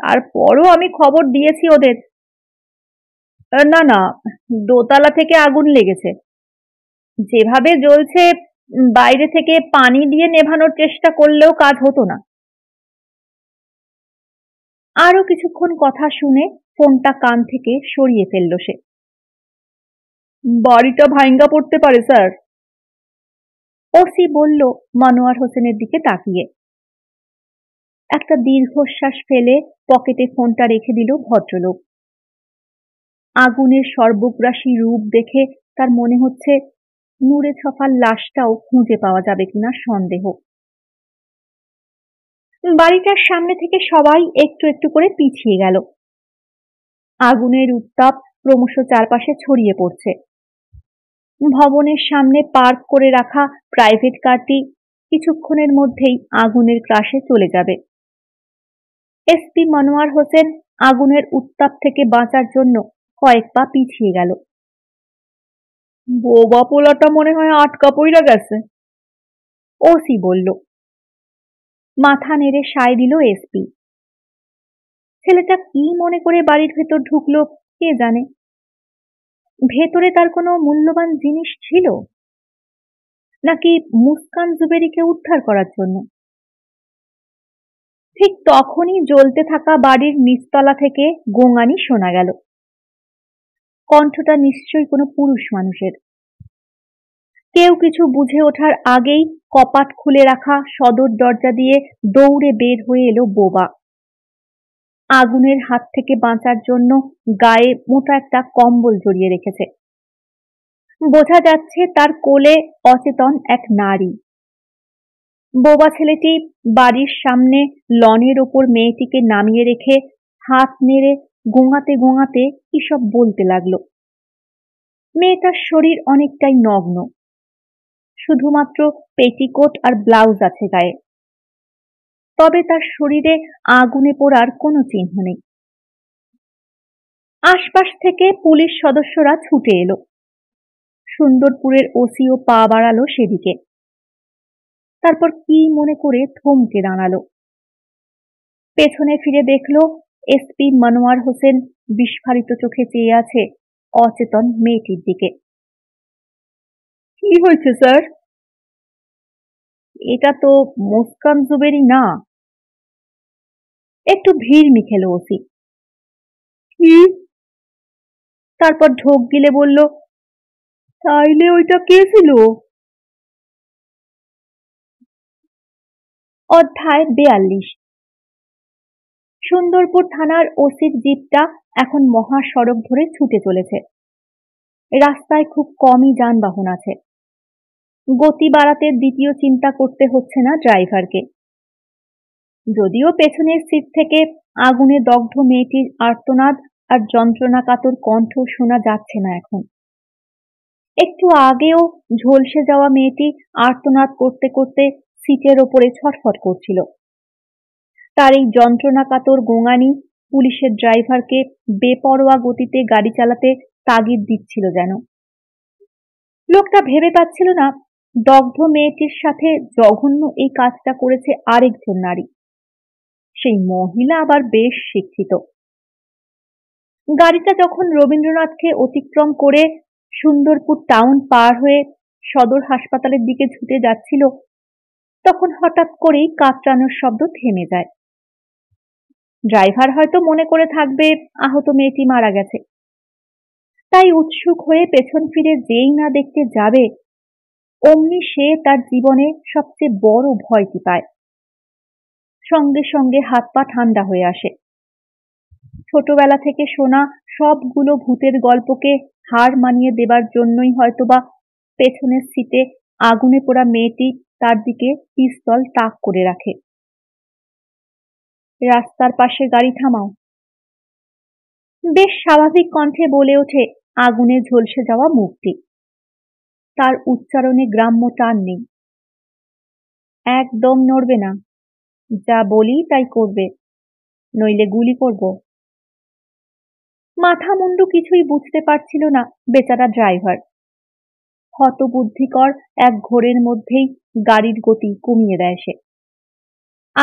তারপরও আমি খবর দিয়েছি ওদের না না দোতলা থেকে আগুন লেগেছে যেভাবে জ্বলছে বাইরে থেকে পানি দিয়ে নেভানোর চেষ্টা করলেও কাজ হতো না আরো কিছুক্ষণ কথা শুনে ফোনটা কান থেকে সরিয়ে ফেলল সে বাড়িটা ভাইঙ্গা পড়তে পারে স্যার ওসি বলল মানোয়ার হোসেনের দিকে তাকিয়ে একটা দীর্ঘশ্বাস ফেলে পকেটে ফোনটা রেখে দিল ভদ্রলোক আগুনের সর্বগ্রাসী রূপ দেখে তার মনে হচ্ছে নূরে ছফার লাশটাও খুঁজে পাওয়া যাবে কিনা সন্দেহ বাড়িটার সামনে থেকে সবাই একটু একটু করে পিছিয়ে গেল আগুনের উত্তাপ ক্রমশ চারপাশে ছড়িয়ে পড়ছে ভবনের সামনে পার্ক করে রাখা প্রাইভেট কারটি কিছুক্ষণের মধ্যেই আগুনের ক্রাশে চলে যাবে এসপি মনোয়ার হোসেন আগুনের উত্তাপ থেকে বাঁচার জন্য কয়েক পা পিছিয়ে গেল বোবা পোলাটা মনে হয় আটকা পইরা গেছে ওসি বলল মাথা নেড়ে সায় দিল এসপি ছেলেটা কি মনে করে বাড়ির ভেতর ঢুকলো কে জানে ভেতরে তার কোনো মূল্যবান জিনিস ছিল নাকি মুস্কান জুবেরিকে উদ্ধার করার জন্য ঠিক তখনই জ্বলতে থাকা বাড়ির নিচতলা থেকে গোঙানি শোনা গেল কণ্ঠটা নিশ্চয়ই কোনো পুরুষ মানুষের কেউ কিছু বুঝে ওঠার আগেই কপাট খুলে রাখা সদর দরজা দিয়ে দৌড়ে বের হয়ে এলো বোবা আগুনের হাত থেকে বাঁচার জন্য গায়ে মোটা একটা কম্বল জড়িয়ে রেখেছে বোঝা যাচ্ছে তার কোলে অচেতন এক নারী বোবা ছেলেটি বাড়ির সামনে লনের ওপর মেয়েটিকে নামিয়ে রেখে হাত নেড়ে গোঙাতে গোঙাতে সব বলতে লাগলো মেয়েটার শরীর অনেকটাই নগ্ন শুধুমাত্র পেটিকোট আর ব্লাউজ আছে গায়ে তবে তার শরীরে আগুনে পোড়ার কোনো চিহ্ন নেই আশপাশ থেকে পুলিশ সদস্যরা ছুটে এলো সুন্দরপুরের ওসিও পা বাড়ালো সেদিকে তারপর কি মনে করে থমকে দাঁড়ালো পেছনে ফিরে দেখলো এসপি মনোয়ার হোসেন বিস্ফারিত চোখে চেয়ে আছে অচেতন মেয়েটির দিকে কি হয়েছে স্যার এটা তো মুস্কান জুবেরি না একটু ভিড় মিখেল ওসি কি তারপর ঢোক গিলে বলল তাইলে ওইটা কে ছিল অধ্যায় বেয়াল্লিশ সুন্দরপুর থানার ওসির জিপটা এখন মহাসড়ক ধরে ছুটে চলেছে রাস্তায় খুব কমই যানবাহন আছে গতি বাড়াতে দ্বিতীয় চিন্তা করতে হচ্ছে না ড্রাইভারকে যদিও পেছনের সিট থেকে আগুনে দগ্ধ মেয়েটির আর্তনাদ আর যন্ত্রণা কাতর কণ্ঠ শোনা যাচ্ছে না এখন একটু আগেও ঝলসে যাওয়া মেয়েটি আর্তনাদ করতে করতে সিটের ওপরে ছটফট করছিল তার এই যন্ত্রণাকাতর গোঙানি পুলিশের ড্রাইভারকে বেপরোয়া গতিতে গাড়ি চালাতে তাগিদ দিচ্ছিল যেন লোকটা ভেবে পাচ্ছিল না দগ্ধ মেয়েটির সাথে জঘন্য এই কাজটা করেছে আরেকজন নারী সেই মহিলা আবার বেশ শিক্ষিত গাড়িটা যখন রবীন্দ্রনাথকে অতিক্রম করে সুন্দরপুর টাউন পার হয়ে সদর হাসপাতালের দিকে ছুটে যাচ্ছিল তখন হঠাৎ করেই কাতরানোর শব্দ থেমে যায় ড্রাইভার হয়তো মনে করে থাকবে আহত মেয়েটি মারা গেছে তাই উৎসুক হয়ে পেছন ফিরে যেই না দেখতে যাবে অমনি সে তার জীবনে সবচেয়ে বড় ভয়টি পায় সঙ্গে সঙ্গে হাত পা ঠান্ডা হয়ে আসে ছোটবেলা থেকে শোনা সবগুলো ভূতের গল্পকে হার মানিয়ে দেবার জন্যই হয়তোবা পেছনের সিটে আগুনে পোড়া মেয়েটি তার দিকে পিস্তল তাক করে রাখে রাস্তার পাশে গাড়ি থামাও বেশ স্বাভাবিক কণ্ঠে বলে ওঠে আগুনে ঝলসে যাওয়া মুক্তি তার উচ্চারণে গ্রাম্য টান নেই একদম নড়বে না যা বলি তাই করবে নইলে গুলি করব মাথা মুন্ডু কিছুই বুঝতে পারছিল না বেচারা ড্রাইভার হতবুদ্ধিকর এক ঘোরের মধ্যেই গাড়ির গতি কমিয়ে দেয় সে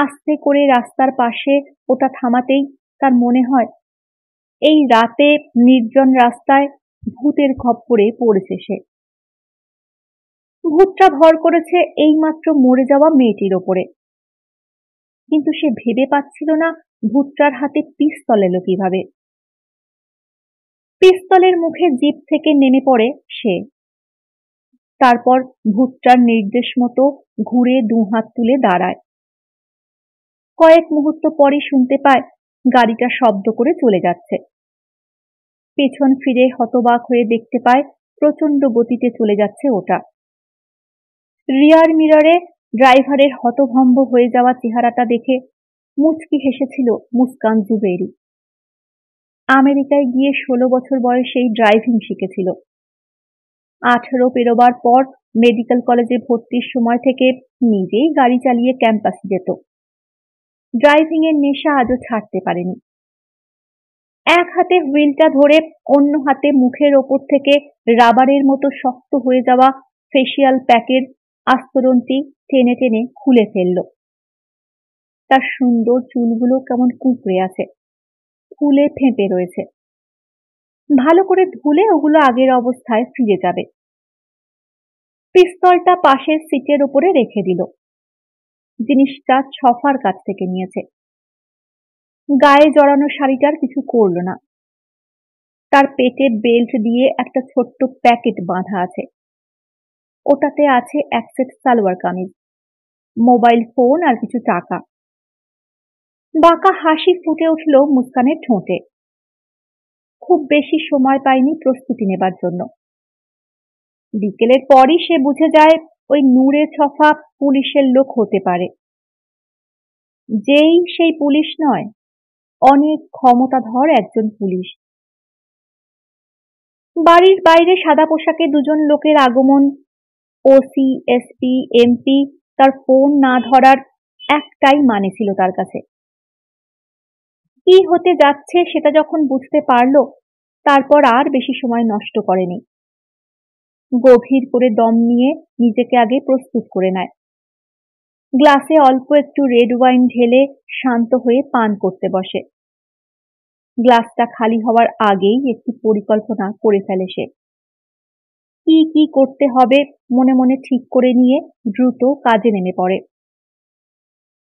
আস্তে করে রাস্তার পাশে ওটা থামাতেই তার মনে হয় এই রাতে নির্জন রাস্তায় ভূতের খপ্পরে পড়েছে সে ভূতটা ভর করেছে এইমাত্র মরে যাওয়া মেয়েটির ওপরে কিন্তু সে ভেবে পাচ্ছিল না ভূতটার হাতে পিস্তল এলো কিভাবে পিস্তলের মুখে জিপ থেকে নেমে পড়ে সে তারপর ভূতটার নির্দেশ মতো ঘুরে দুহাত তুলে দাঁড়ায় কয়েক মুহূর্ত পরে শুনতে পায় গাড়িটা শব্দ করে চলে যাচ্ছে পেছন ফিরে হতবাক হয়ে দেখতে পায় প্রচন্ড গতিতে চলে যাচ্ছে ওটা রিয়ার মিররে ড্রাইভারের হতভম্ব হয়ে যাওয়া চেহারাটা দেখে মুচকি হেসেছিল মুস্কান জুবেরি আমেরিকায় গিয়ে ষোলো বছর বয়সেই ড্রাইভিং শিখেছিল আঠেরো পেরোবার পর মেডিকেল কলেজে ভর্তির সময় থেকে নিজেই গাড়ি চালিয়ে ক্যাম্পাস যেত ড্রাইভিং এর নেশা আজও ছাড়তে পারেনি এক হাতে হুইলটা ধরে অন্য হাতে মুখের ওপর থেকে রাবারের মতো শক্ত হয়ে যাওয়া ফেসিয়াল প্যাকের আস্তরণটি টেনে টেনে খুলে ফেলল তার সুন্দর চুলগুলো কেমন কুঁকড়ে আছে ফুলে ফেঁপে রয়েছে ভালো করে ধুলে ওগুলো আগের অবস্থায় ফিরে যাবে পিস্তলটা পাশের সিটের ওপরে রেখে দিল জিনিসটা ছফার কাছ থেকে নিয়েছে গায়ে জড়ানো শাড়িটার কিছু করল না তার পেটে বেল্ট দিয়ে একটা ছোট্ট প্যাকেট বাঁধা আছে ওটাতে আছে এক set salwar kameez mobile phone আর কিছু টাকা বাঁকা হাসি ফুটে উঠল মুস্কানের ঠোঁটে খুব বেশি সময় পায়নি প্রস্তুতি নেবার জন্য বিকেলের পরই সে বুঝে যায় ওই নূরে ছফা পুলিশের লোক হতে পারে যেই সেই পুলিশ নয় অনেক ক্ষমতাধর একজন পুলিশ বাড়ির বাইরে সাদা পোশাকে দুজন লোকের আগমন ওসি এসপি এমপি তার ফোন না ধরার একটাই মানে ছিল তার কাছে কি হতে যাচ্ছে সেটা যখন বুঝতে পারল তারপর আর বেশি সময় নষ্ট করেনি গভীর করে দম নিয়ে নিজেকে আগে প্রস্তুত করে নেয় গ্লাসে অল্প একটু রেড ওয়াইন ঢেলে শান্ত হয়ে পান করতে বসে গ্লাসটা খালি হওয়ার আগেই একটি পরিকল্পনা করে ফেলে সে কি কি করতে হবে মনে মনে ঠিক করে নিয়ে দ্রুত কাজে নেমে পড়ে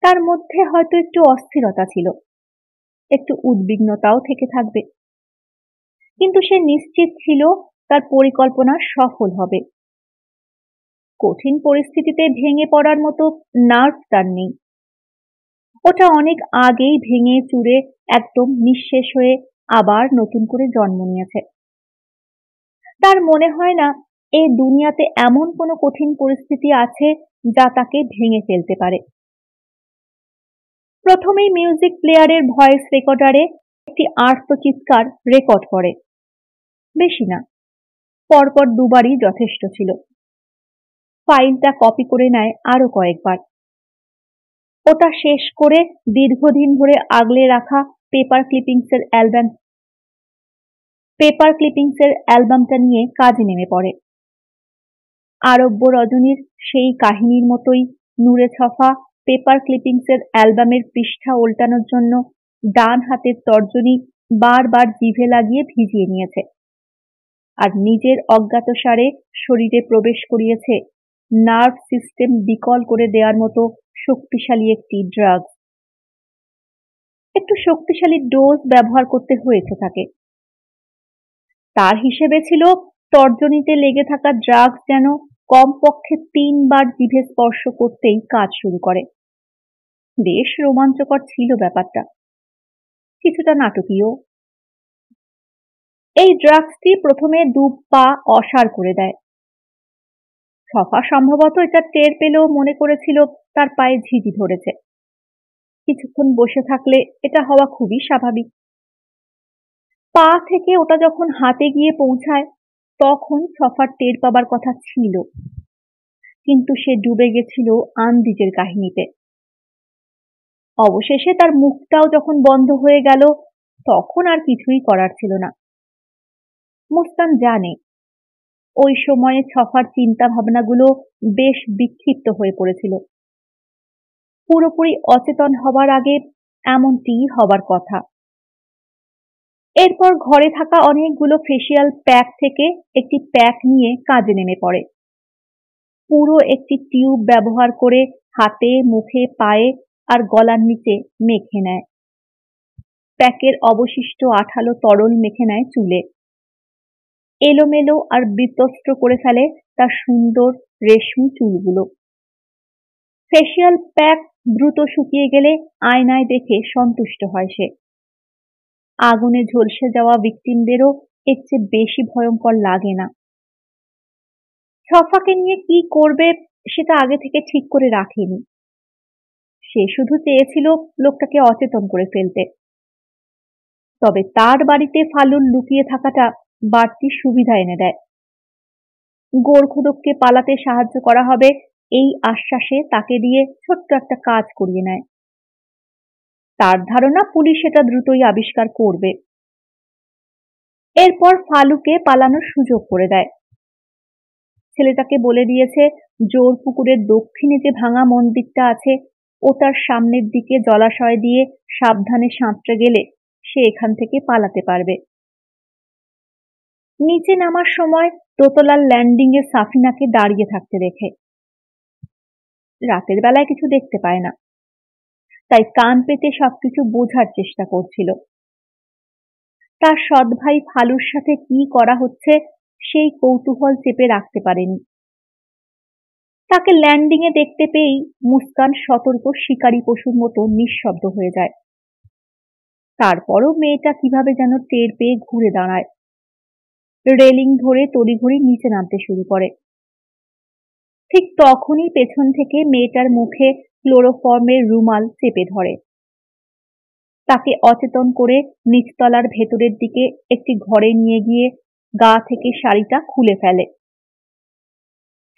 তার মধ্যে হয়তো একটু অস্থিরতা ছিল একটু উদ্বিগ্নতাও থেকে থাকবে কিন্তু সে নিশ্চিত ছিল তার পরিকল্পনা সফল হবে কঠিন পরিস্থিতিতে ভেঙে পড়ার মতো নার্ভ তার নেই ওটা অনেক আগেই ভেঙে চুরে একদম নিঃশেষ হয়ে আবার নতুন করে জন্ম নিয়েছে তার মনে হয় না এ দুনিয়াতে এমন কোনো কঠিন পরিস্থিতি আছে যা তাকে ভেঙে ফেলতে পারে প্রথমেই মিউজিক প্লেয়ারের ভয়েস রেকর্ডারে একটি আর্তচিৎকার রেকর্ড করে বেশি না পরপর দুবারই যথেষ্ট ছিল ফাইলটা কপি করে নেয় আরো কয়েকবার ওটা শেষ করে দীর্ঘদিন ধরে আগলে রাখা পেপার ক্লিপিংসের অ্যালবাম পেপার ক্লিপিংসের অ্যালবামটা নিয়ে কাজে নেমে পড়ে আরব্য রজনীর সেই কাহিনীর মতোই নূরে ছফা পেপার ক্লিপিংসের অ্যালবামের পৃষ্ঠা ওল্টানোর জন্য ডান হাতের তর্জনী বারবার জিভে লাগিয়ে ভিজিয়ে নিয়েছে আর নিজের অজ্ঞাতসারে শরীরে প্রবেশ করিয়েছে নার্ভ সিস্টেম বিকল করে দেওয়ার মতো শক্তিশালী একটি ড্রাগ একটু শক্তিশালী ডোজ ব্যবহার করতে হয়েছে তাকে তার হিসেবে ছিল তর্জনীতে লেগে থাকা ড্রাগস যেন কমপক্ষে তিনবার জিভে স্পর্শ করতেই কাজ শুরু করে বেশ রোমাঞ্চকর ছিল ব্যাপারটা কিছুটা নাটকীয় এই ড্রাগসটি প্রথমে দু পা অসার করে দেয় সফা সম্ভবত এটা টের পেলেও মনে করেছিল তার পায়ে ঝিঝি ধরেছে কিছুক্ষণ বসে থাকলে এটা হওয়া খুবই স্বাভাবিক পা থেকে ওটা যখন হাতে গিয়ে পৌঁছায় তখন সফার টের পাবার কথা ছিল কিন্তু সে ডুবে গেছিল আন্দিজের কাহিনীতে অবশেষে তার মুখটাও যখন বন্ধ হয়ে গেল তখন আর কিছুই করার ছিল না মুস্তান জানে ওই সময়ে ছফার চিন্তা ভাবনাগুলো বেশ বিক্ষিপ্ত হয়ে পড়েছিল পুরোপুরি অচেতন হবার আগে এমনটি হবার কথা এরপর ঘরে থাকা অনেকগুলো ফেসিয়াল প্যাক থেকে একটি প্যাক নিয়ে কাজে নেমে পড়ে পুরো একটি টিউব ব্যবহার করে হাতে মুখে পায়ে আর গলার নিচে মেখে নেয় প্যাকের অবশিষ্ট আঠালো তরল মেখে নেয় চুলে এলোমেলো আর বিতস্ত্র করে ফেলে তার সুন্দর রেশমি চুলগুলো ফেসিয়াল প্যাক দ্রুত শুকিয়ে গেলে আয়নায় দেখে সন্তুষ্ট হয় সে আগুনে ঝলসে যাওয়া ভিকটিমদেরও এর চেয়ে বেশি ভয়ঙ্কর লাগে না সফাকে নিয়ে কি করবে সেটা আগে থেকে ঠিক করে রাখেনি সে শুধু চেয়েছিল লোকটাকে অচেতন করে ফেলতে তবে তার বাড়িতে ফালুন লুকিয়ে থাকাটা বাড়তি সুবিধা এনে দেয় গোর্খদককে পালাতে সাহায্য করা হবে এই আশ্বাসে তাকে দিয়ে ছোট্ট একটা কাজ করিয়ে নেয় তার ধারণা পুলিশ এটা দ্রুতই আবিষ্কার করবে এরপর ফালুকে পালানোর সুযোগ করে দেয় ছেলেটাকে বলে দিয়েছে জোর পুকুরের দক্ষিণে যে ভাঙা মন্দিরটা আছে ওটার সামনের দিকে জলাশয় দিয়ে সাবধানে সাঁতরে গেলে সে এখান থেকে পালাতে পারবে নিচে নামার সময় দোতলার ল্যান্ডিং এ সাফিনাকে দাঁড়িয়ে থাকতে দেখে রাতের বেলায় কিছু দেখতে পায় না তাই কান পেতে সবকিছু বোঝার চেষ্টা করছিল তার সৎ ভাই ফালুর সাথে কি করা হচ্ছে সেই কৌতূহল চেপে রাখতে পারেনি তাকে ল্যান্ডিং এ দেখতে পেয়েই মুস্কান সতর্ক শিকারী পশুর মতো নিঃশব্দ হয়ে যায় তারপরও মেয়েটা কিভাবে যেন টের পেয়ে ঘুরে দাঁড়ায় রেলিং ধরে তড়িঘড়ি নিচে নামতে শুরু করে ঠিক তখনই পেছন থেকে মেয়েটার মুখে ক্লোরোফর্মের রুমাল চেপে ধরে তাকে অচেতন করে নিচতলার ভেতরের দিকে একটি ঘরে নিয়ে গিয়ে গা থেকে শাড়িটা খুলে ফেলে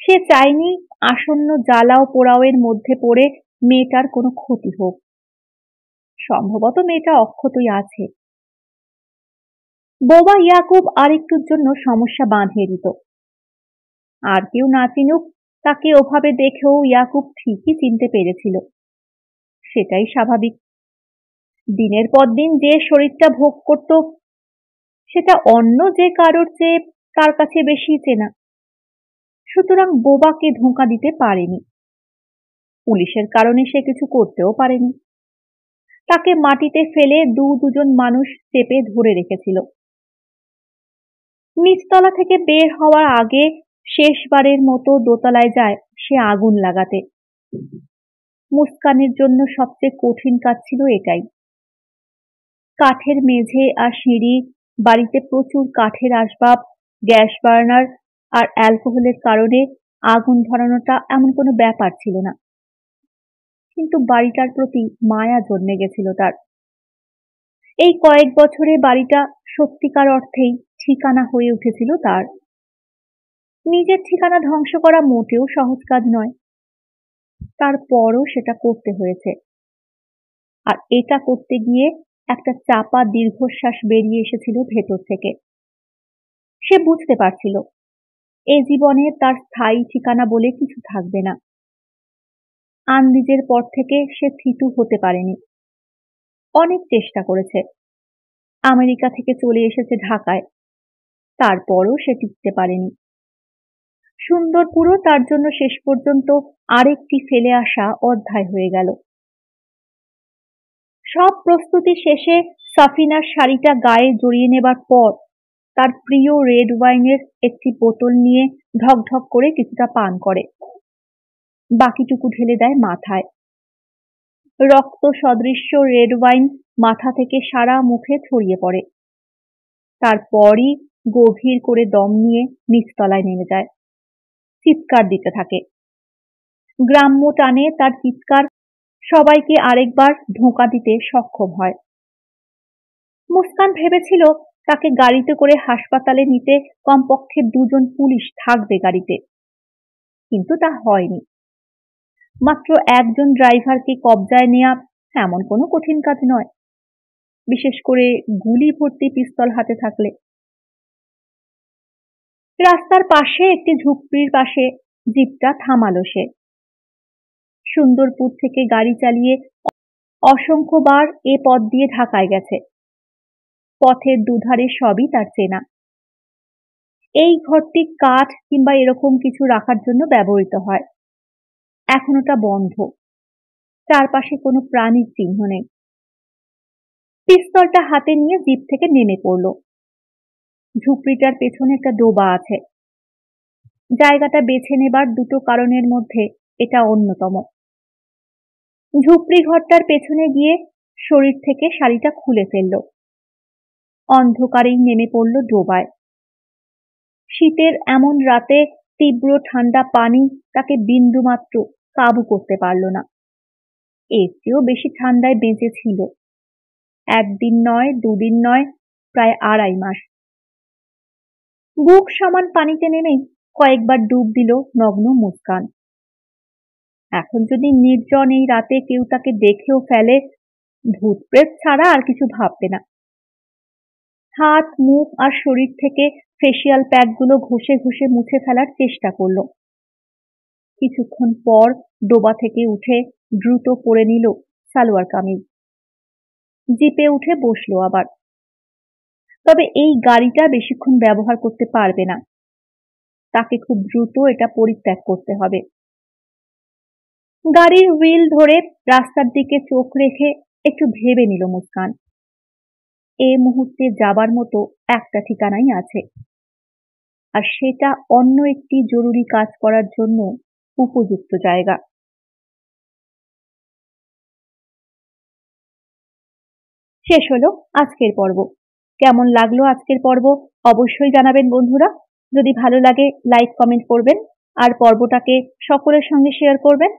সে চায়নি আসন্ন জ্বালাও পোড়াওয়ের মধ্যে পড়ে মেয়েটার কোনো ক্ষতি হোক সম্ভবত মেয়েটা অক্ষতই আছে বোবা ইয়াকুব আরেকটুর জন্য সমস্যা বাঁধিয়ে দিত আর কেউ না চিনুক তাকে ওভাবে দেখেও ইয়াকুব ঠিকই চিনতে পেরেছিল সেটাই স্বাভাবিক দিনের পর দিন যে শরীরটা ভোগ করত সেটা অন্য যে কারোর চেয়ে তার কাছে বেশি চেনা সুতরাং বোবাকে ধোঁকা দিতে পারেনি পুলিশের কারণে সে কিছু করতেও পারেনি তাকে মাটিতে ফেলে দু দুজন মানুষ চেপে ধরে রেখেছিল নিচতলা থেকে বের হওয়ার আগে শেষবারের মতো দোতলায় যায় সে আগুন লাগাতে মুস্কানের জন্য সবচেয়ে কঠিন কাজ ছিল এটাই কাঠের মেঝে আর সিঁড়ি বাড়িতে প্রচুর কাঠের আসবাব গ্যাস বার্নার আর অ্যালকোহলের কারণে আগুন ধরানোটা এমন কোনো ব্যাপার ছিল না কিন্তু বাড়িটার প্রতি মায়া জন্মে গেছিল তার এই কয়েক বছরে বাড়িটা সত্যিকার অর্থেই ঠিকানা হয়ে উঠেছিল তার নিজের ঠিকানা ধ্বংস করা মোটেও সহজ কাজ নয় তারপরও সেটা করতে হয়েছে আর এটা করতে গিয়ে একটা চাপা দীর্ঘশ্বাস বেরিয়ে এসেছিল ভেতর থেকে সে বুঝতে পারছিল এ জীবনে তার স্থায়ী ঠিকানা বলে কিছু থাকবে না আন্দিজের পর থেকে সে থিতু হতে পারেনি অনেক চেষ্টা করেছে আমেরিকা থেকে চলে এসেছে ঢাকায় তারপরও সে টিকতে পারেনি সুন্দরপুরও তার জন্য শেষ পর্যন্ত আরেকটি ফেলে আসা অধ্যায় হয়ে গেল সব প্রস্তুতি শেষে সাফিনার শাড়িটা গায়ে জড়িয়ে নেবার পর তার প্রিয় রেড ওয়াইনের একটি বোতল নিয়ে ঢকঢক করে কিছুটা পান করে বাকিটুকু ঢেলে দেয় মাথায় রক্ত সদৃশ্য রেড ওয়াইন মাথা থেকে সারা মুখে ছড়িয়ে পড়ে তারপরই গভীর করে দম নিয়ে নিচতলায় নেমে যায় চিৎকার দিতে থাকে গ্রাম্য টানে তার চিৎকার সবাইকে আরেকবার ধোঁকা দিতে সক্ষম হয় মুস্কান ভেবেছিল তাকে গাড়িতে করে হাসপাতালে নিতে কমপক্ষে দুজন পুলিশ থাকবে গাড়িতে কিন্তু তা হয়নি মাত্র একজন ড্রাইভারকে কবজায় নেয়া এমন কোনো কঠিন কাজ নয় বিশেষ করে গুলি ভর্তি পিস্তল হাতে থাকলে রাস্তার পাশে একটি ঝুপড়ির পাশে জিপটা থামালো সে সুন্দরপুর থেকে গাড়ি চালিয়ে অসংখ্যবার এ পথ দিয়ে ঢাকায় গেছে পথের দুধারে সবই তার চেনা এই ঘরটি কাঠ কিংবা এরকম কিছু রাখার জন্য ব্যবহৃত হয় এখন ওটা বন্ধ চারপাশে কোনো প্রাণীর চিহ্ন নেই পিস্তলটা হাতে নিয়ে জিপ থেকে নেমে পড়লো ঝুপড়িটার পেছনে একটা ডোবা আছে জায়গাটা বেছে নেবার দুটো কারণের মধ্যে এটা অন্যতম ঝুপড়ি ঘরটার পেছনে গিয়ে শরীর থেকে শাড়িটা খুলে ফেলল অন্ধকারেই নেমে পড়ল ডোবায় শীতের এমন রাতে তীব্র ঠান্ডা পানি তাকে বিন্দুমাত্র কাবু করতে পারল না এর চেয়েও বেশি ঠান্ডায় বেঁচে ছিল একদিন নয় দুদিন নয় প্রায় আড়াই মাস বুক সমান পানিতে নেমে কয়েকবার ডুব দিল নগ্ন মুস্কান এখন যদি নির্জন এই রাতে কেউ তাকে দেখেও ফেলে ভূত প্রেত ছাড়া আর কিছু ভাববে না হাত মুখ আর শরীর থেকে ফেসিয়াল প্যাকগুলো ঘষে ঘষে মুছে ফেলার চেষ্টা করলো কিছুক্ষণ পর ডোবা থেকে উঠে দ্রুত পরে নিল সালোয়ার কামিজ জিপে উঠে বসলো আবার তবে এই গাড়িটা বেশিক্ষণ ব্যবহার করতে পারবে না তাকে খুব দ্রুত এটা পরিত্যাগ করতে হবে গাড়ির হুইল ধরে রাস্তার দিকে চোখ রেখে একটু ভেবে নিল মুস্কান এ মুহূর্তে যাবার মতো একটা ঠিকানাই আছে আর সেটা অন্য একটি জরুরি কাজ করার জন্য উপযুক্ত জায়গা শেষ হলো আজকের পর্ব কেমন লাগলো আজকের পর্ব অবশ্যই জানাবেন বন্ধুরা যদি ভালো লাগে লাইক কমেন্ট করবেন আর পর্বটাকে সকলের সঙ্গে শেয়ার করবেন